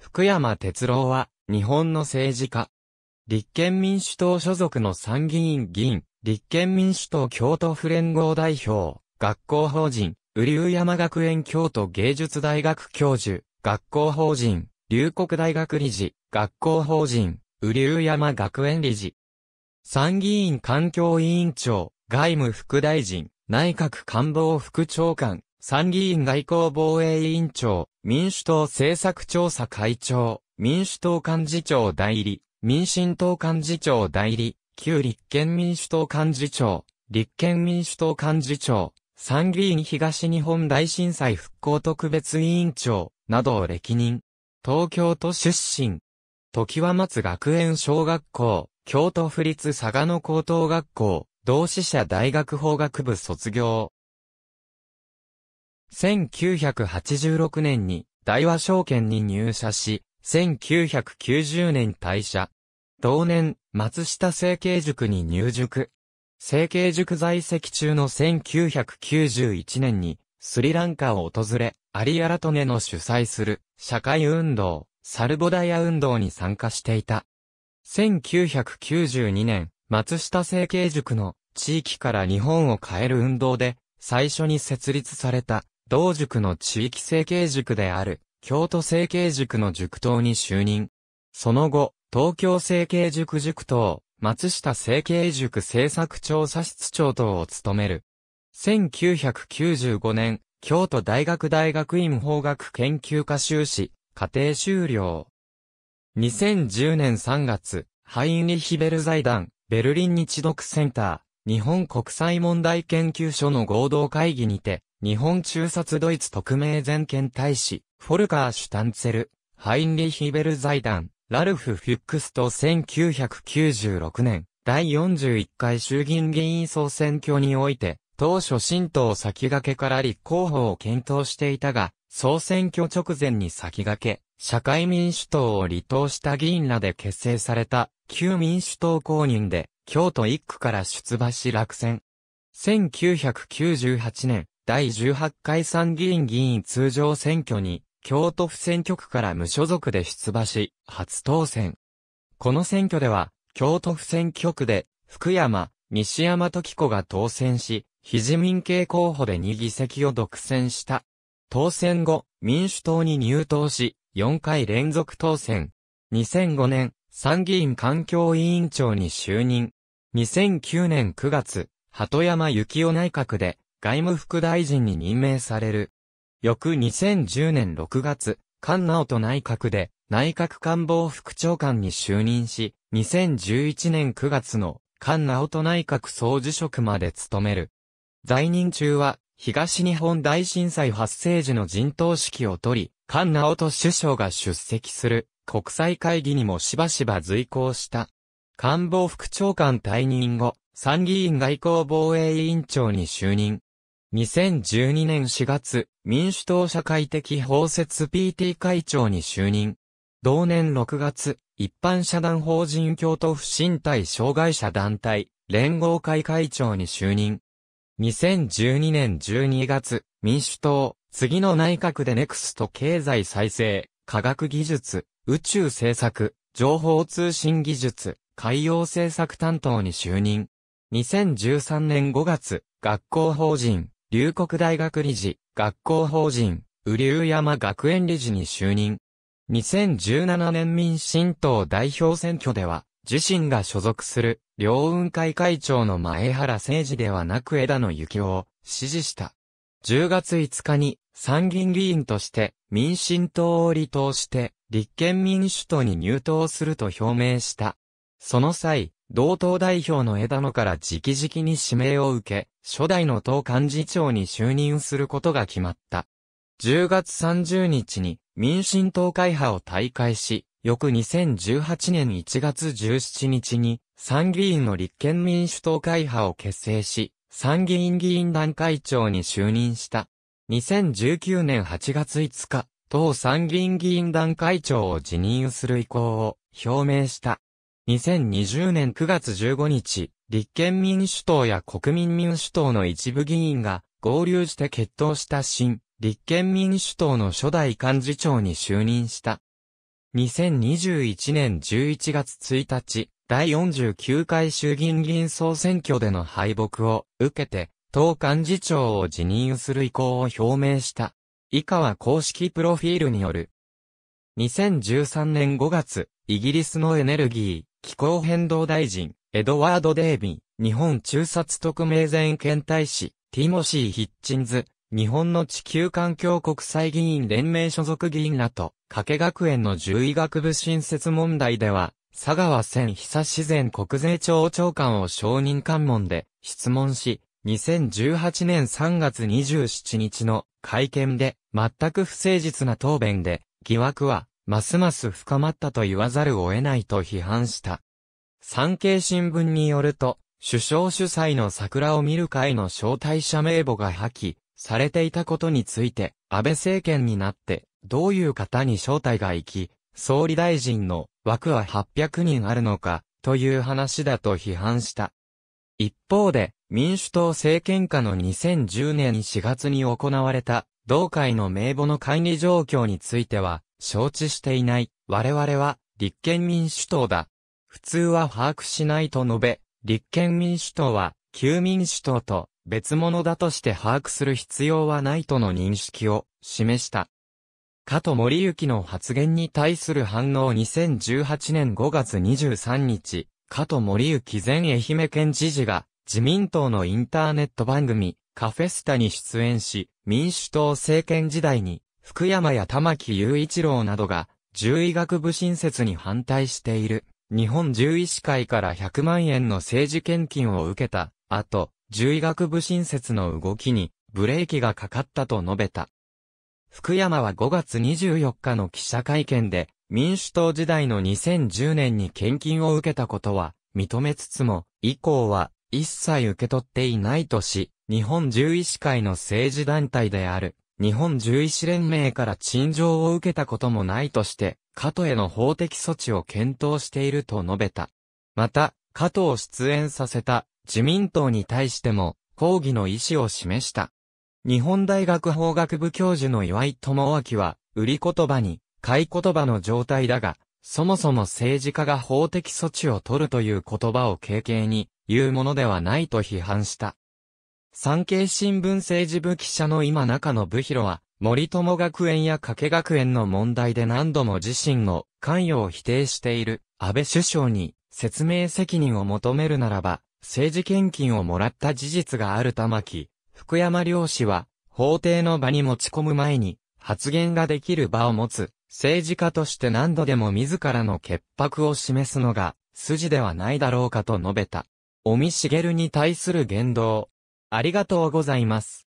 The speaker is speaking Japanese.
福山哲郎は、日本の政治家。立憲民主党所属の参議院議員、立憲民主党京都府連合代表、学校法人、瓜生山学園京都芸術大学教授、学校法人、龍谷大学理事、学校法人、瓜生山学園理事。参議院環境委員長、外務副大臣、内閣官房副長官、参議院外交防衛委員長、民主党政策調査会長、民主党幹事長代理、民進党幹事長代理、旧立憲民主党幹事長、立憲民主党幹事長、参議院東日本大震災復興特別委員長、などを歴任。東京都出身。時は松学園小学校、京都府立佐賀野高等学校、同志社大学法学部卒業。1986年に大和証券に入社し、1990年退社。同年、松下成形塾に入塾。成形塾在籍中の1991年に、スリランカを訪れ、アリアラトネの主催する、社会運動、サルボダヤ運動に参加していた。1992年、松下成形塾の地域から日本を変える運動で、最初に設立された同塾の地域成形塾である、京都成形塾の塾頭に就任。その後、東京成形塾塾頭、松下成形塾政策調査室長等を務める。1995年、京都大学大学院法学研究科修士、家庭修了。2010年3月、ハインリヒベル財団、ベルリン日読センター、日本国際問題研究所の合同会議にて、日本中殺ドイツ特命全権大使、フォルカー・シュタンツェル、ハインリヒベル財団、ラルフ・フィックスと1996年、第41回衆議院議員総選挙において、当初新党先駆けから立候補を検討していたが、総選挙直前に先駆け、社会民主党を離党した議員らで結成された、旧民主党公認で、京都1区から出馬し落選。1998年、第18回参議院議員通常選挙に、京都府選挙区から無所属で出馬し、初当選。この選挙では、京都府選挙区で、福山、西山時子が当選し、非自民系候補で2議席を独占した。当選後、民主党に入党し、4回連続当選。2005年、参議院環境委員長に就任。2009年9月、鳩山幸夫内閣で、外務副大臣に任命される。翌2010年6月、菅直人内閣で内閣官房副長官に就任し、2011年9月の菅直人内閣総辞職まで務める。在任中は東日本大震災発生時の陣頭指揮を取り、菅直人首相が出席する国際会議にもしばしば随行した。官房副長官退任後、参議院外交防衛委員長に就任。2012年4月、民主党社会的包摂 PT 会長に就任。同年6月、一般社団法人京都府身体障害者団体、連合会会長に就任。2012年12月、民主党、次の内閣でネクスト経済再生、科学技術、宇宙政策、情報通信技術、海洋政策担当に就任。2013年5月、学校法人、龍谷大学理事、学校法人、宇竜山学園理事に就任。2017年民進党代表選挙では、自身が所属する、両運会会長の前原誠二ではなく枝野幸男を支持した。10月5日に、参議院議員として、民進党を離党して、立憲民主党に入党すると表明した。その際、同党代表の枝野から直々に指名を受け、初代の党幹事長に就任することが決まった。10月30日に民進党会派を退会し、翌2018年1月17日に参議院の立憲民主党会派を結成し、参議院議員団会長に就任した。2019年8月5日、党参議院議員団会長を辞任する意向を表明した。2020年9月15日、立憲民主党や国民民主党の一部議員が合流して決闘した新、立憲民主党の初代幹事長に就任した。2021年11月1日、第49回衆議院議員総選挙での敗北を受けて、党幹事長を辞任する意向を表明した。以下は公式プロフィールによる。2013年5月、イギリスのエネルギー。気候変動大臣、エドワード・デービー、日本中殺特命全権大使、ティモシー・ヒッチンズ、日本の地球環境国際議員連盟所属議員らと、加計学園の獣医学部新設問題では、佐川千久自然国税庁長官を承認関門で質問し、2018年3月27日の会見で、全く不誠実な答弁で、疑惑はますます深まったと言わざるを得ないと批判した。産経新聞によると、首相主催の桜を見る会の招待者名簿が破棄されていたことについて、安倍政権になって、どういう方に招待が行き、総理大臣の枠は800人あるのか、という話だと批判した。一方で、民主党政権下の2010年4月に行われた、同会の名簿の管理状況については、承知していない。我々は、立憲民主党だ。普通は把握しないと述べ、立憲民主党は、旧民主党と別物だとして把握する必要はないとの認識を示した。加藤森幸の発言に対する反応2018年5月23日、加藤森幸前愛媛県知事が自民党のインターネット番組カフェスタに出演し、民主党政権時代に福山や玉木雄一郎などが、獣医学部新設に反対している。日本獣医師会から100万円の政治献金を受けた、後、獣医学部新設の動きに、ブレーキがかかったと述べた。福山は5月24日の記者会見で、民主党時代の2010年に献金を受けたことは、認めつつも、以降は、一切受け取っていないとし、日本獣医師会の政治団体である、日本獣医師連盟から陳情を受けたこともないとして、加藤への法的措置を検討していると述べた。また、加藤を出演させた自民党に対しても抗議の意思を示した。日本大学法学部教授の岩井智明は、売り言葉に、買い言葉の状態だが、そもそも政治家が法的措置を取るという言葉を経験に言うものではないと批判した。産経新聞政治部記者の今中野部広は、森友学園や加計学園の問題で何度も自身の関与を否定している安倍首相に説明責任を求めるならば、政治献金をもらった事実がある玉木、福山良氏は、法廷の場に持ち込む前に、発言ができる場を持つ、政治家として何度でも自らの潔白を示すのが、筋ではないだろうかと述べた。尾身茂に対する言動、ありがとうございます。